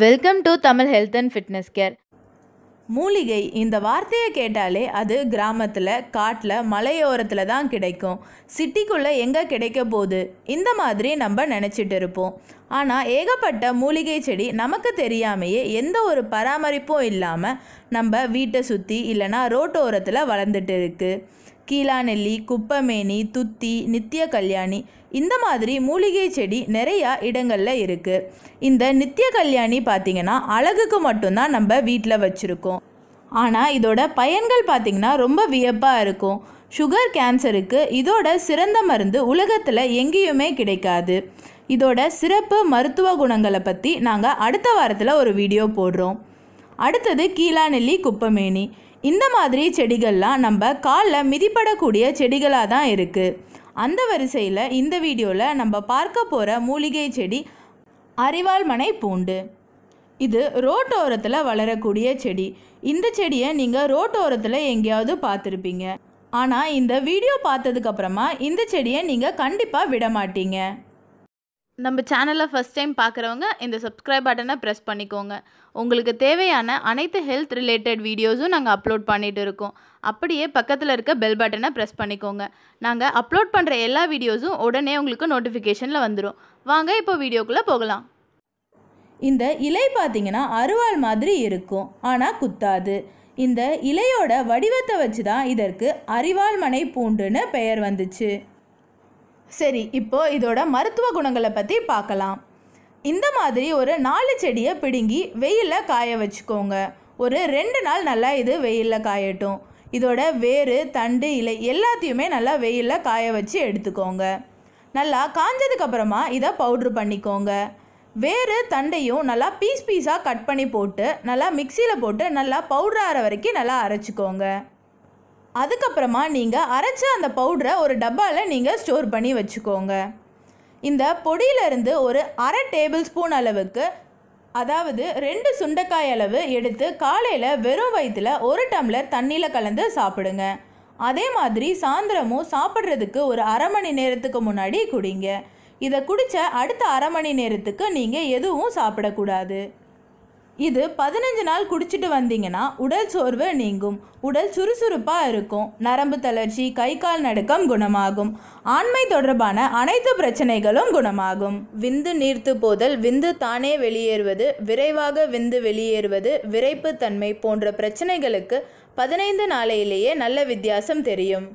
welcome to Tamil health and fitness care மூலிகை இந்த வார்த்தையை கேட்டாலே அது கிராமத்தில் காட்டில் மலையோரத்தில் தான் கிடைக்கும் சிட்டிக்குள்ளே எங்கே கிடைக்க போகுது இந்த மாதிரி நம்ம நினச்சிட்டு இருப்போம் ஆனால் ஏகப்பட்ட மூலிகை செடி நமக்கு தெரியாமையே எந்த ஒரு பராமரிப்பும் இல்லாமல் நம்ம வீட்டை சுற்றி இல்லைனா ரோட்டோரத்தில் வளர்ந்துட்டு இருக்குது கீழாநெல்லி குப்பமேனி துத்தி நித்திய கல்யாணி இந்த மாதிரி மூலிகை செடி நிறையா இடங்களில் இருக்குது இந்த நித்திய கல்யாணி பார்த்திங்கன்னா அழகுக்கு மட்டும்தான் நம்ம வீட்டில் வச்சுருக்கோம் ஆனால் இதோட பயன்கள் பார்த்திங்கன்னா ரொம்ப வியப்பாக இருக்கும் சுகர் கேன்சருக்கு இதோட சிறந்த மருந்து உலகத்தில் எங்கேயுமே கிடைக்காது இதோட சிறப்பு மருத்துவ குணங்களை பற்றி நாங்கள் அடுத்த வாரத்தில் ஒரு வீடியோ போடுறோம் அடுத்தது கீழாநெல்லி குப்பமேனி இந்த மாதிரி செடிகள்லாம் நம்ம காலில் மிதிப்படக்கூடிய செடிகளாக தான் இருக்குது அந்த வரிசையில் இந்த வீடியோவில் நம்ம பார்க்க போகிற மூலிகை செடி மனை பூண்டு இது ரோட்டோரத்தில் வளரக்கூடிய செடி இந்த செடியை நீங்கள் ரோட்டோரத்தில் எங்கேயாவது பார்த்துருப்பீங்க ஆனால் இந்த வீடியோ பார்த்ததுக்கப்புறமா இந்த செடியை நீங்கள் கண்டிப்பாக விட மாட்டீங்க நம்ம சேனலை ஃபஸ்ட் டைம் பார்க்குறவங்க இந்த சப்ஸ்கிரைப் பட்டனை ப்ரெஸ் பண்ணிக்கோங்க உங்களுக்கு தேவையான அனைத்து ஹெல்த் ரிலேட்டட் வீடியோஸும் நாங்கள் அப்லோட் பண்ணிகிட்டு இருக்கோம் அப்படியே பக்கத்தில் இருக்க பெல் பட்டனை ப்ரெஸ் பண்ணிக்கோங்க நாங்கள் அப்லோட் பண்ணுற எல்லா வீடியோஸும் உடனே உங்களுக்கு நோட்டிஃபிகேஷனில் வந்துடும் வாங்க இப்போ வீடியோக்குள்ளே போகலாம் இந்த இலை பார்த்தீங்கன்னா அருவாள் மாதிரி இருக்கும் ஆனால் குத்தாது இந்த இலையோட வடிவத்தை வச்சு தான் இதற்கு அரிவாள்மனை பூண்டுன்னு பெயர் வந்துச்சு சரி இப்போ இதோட மருத்துவ குணங்களை பற்றி பார்க்கலாம் இந்த மாதிரி ஒரு நாலு செடியை பிடுங்கி வெயிலில் காய வச்சுக்கோங்க ஒரு ரெண்டு நாள் நல்லா இது வெயிலில் காயட்டும் இதோட வேறு தண்டு இலை எல்லாத்தையுமே நல்லா வெயிலில் காய வச்சு எடுத்துக்கோங்க நல்லா காஞ்சதுக்கப்புறமா இதை பவுட்ரு பண்ணிக்கோங்க வேறு தண்டையும் நல்லா பீஸ் பீஸாக கட் பண்ணி போட்டு நல்லா மிக்சியில் போட்டு நல்லா பவுட்ராகிற வரைக்கும் நல்லா அரைச்சிக்கோங்க அதுக்கப்புறமா நீங்கள் அரைச்ச அந்த பவுடரை ஒரு டப்பாவில் நீங்கள் ஸ்டோர் பண்ணி வச்சுக்கோங்க இந்த பொடியிலிருந்து ஒரு அரை டேபிள் ஸ்பூன் அளவுக்கு அதாவது ரெண்டு சுண்டைக்காய் அளவு எடுத்து காலையில் வெறும் வயிற்றில் ஒரு டம்ளர் தண்ணியில் கலந்து சாப்பிடுங்க அதே மாதிரி சாயந்தரமும் சாப்பிட்றதுக்கு ஒரு அரை மணி நேரத்துக்கு முன்னாடி குடிங்க இதை குடித்த அடுத்த அரை மணி நேரத்துக்கு நீங்கள் எதுவும் சாப்பிடக்கூடாது இது பதினஞ்சு நாள் குடிச்சிட்டு வந்தீங்கன்னா உடல் சோர்வு நீங்கும் உடல் சுறுசுறுப்பாக இருக்கும் நரம்பு தளர்ச்சி கை கால் நடுக்கம் குணமாகும் ஆண்மை தொடர்பான அனைத்து பிரச்சனைகளும் குணமாகும் விந்து நீர்த்து போதல் விந்து தானே வெளியேறுவது விரைவாக விந்து வெளியேறுவது விரைப்பு தன்மை போன்ற பிரச்சனைகளுக்கு பதினைந்து நாளையிலேயே நல்ல வித்தியாசம் தெரியும்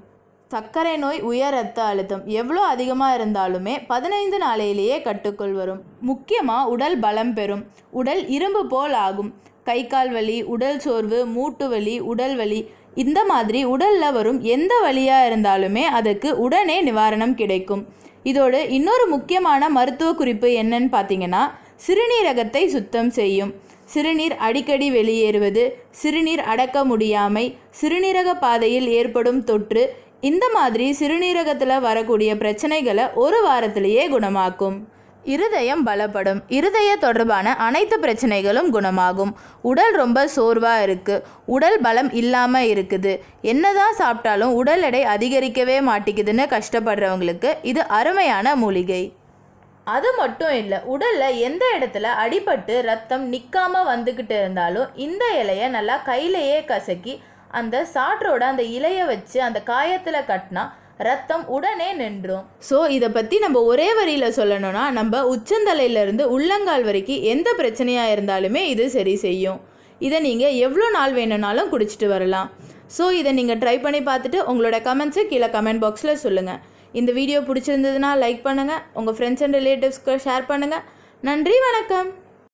சர்க்கரை நோய் உயர் ரத்த அழுத்தம் எவ்வளோ அதிகமாக இருந்தாலுமே பதினைந்து நாளையிலேயே கட்டுக்குள் வரும் முக்கியமாக உடல் பலம் பெறும் உடல் இரும்பு போல் ஆகும் கை கால் வலி உடல் சோர்வு மூட்டு வலி உடல் வலி இந்த மாதிரி உடலில் வரும் எந்த வழியாக இருந்தாலுமே அதுக்கு உடனே நிவாரணம் கிடைக்கும் இதோடு இன்னொரு முக்கியமான மருத்துவ குறிப்பு என்னன்னு பார்த்தீங்கன்னா சிறுநீரகத்தை சுத்தம் செய்யும் சிறுநீர் அடிக்கடி வெளியேறுவது சிறுநீர் அடக்க முடியாமை சிறுநீரக பாதையில் ஏற்படும் தொற்று இந்த மாதிரி சிறுநீரகத்தில் வரக்கூடிய பிரச்சனைகளை ஒரு வாரத்திலேயே குணமாக்கும் இருதயம் பலப்படும் இருதய தொடர்பான அனைத்து பிரச்சனைகளும் குணமாகும் உடல் ரொம்ப சோர்வாக இருக்குது உடல் பலம் இல்லாமல் இருக்குது என்னதான் சாப்பிட்டாலும் உடல் எடை அதிகரிக்கவே மாட்டேங்குதுன்னு கஷ்டப்படுறவங்களுக்கு இது அருமையான மூலிகை அது மட்டும் இல்லை உடலில் எந்த இடத்துல அடிபட்டு ரத்தம் நிற்காமல் வந்துக்கிட்டு இருந்தாலும் இந்த இலையை நல்லா கையிலையே கசக்கி அந்த சாற்றோட அந்த இலையை வச்சு அந்த காயத்தில் கட்டினா ரத்தம் உடனே நின்றும் ஸோ இதை பற்றி நம்ம ஒரே வரியில் சொல்லணும்னா நம்ம உச்சந்தலையிலேருந்து உள்ளங்கால் வரைக்கும் எந்த பிரச்சனையாக இருந்தாலுமே இது சரி செய்யும் இதை நீங்கள் எவ்வளோ நாள் வேணும்னாலும் குடிச்சிட்டு வரலாம் ஸோ இதை நீங்கள் ட்ரை பண்ணி பார்த்துட்டு உங்களோட கமெண்ட்ஸை கீழே கமெண்ட் பாக்ஸில் சொல்லுங்கள் இந்த வீடியோ பிடிச்சிருந்ததுன்னா லைக் பண்ணுங்கள் உங்கள் ஃப்ரெண்ட்ஸ் அண்ட் ரிலேட்டிவ்ஸ்க்கு ஷேர் பண்ணுங்கள் நன்றி வணக்கம்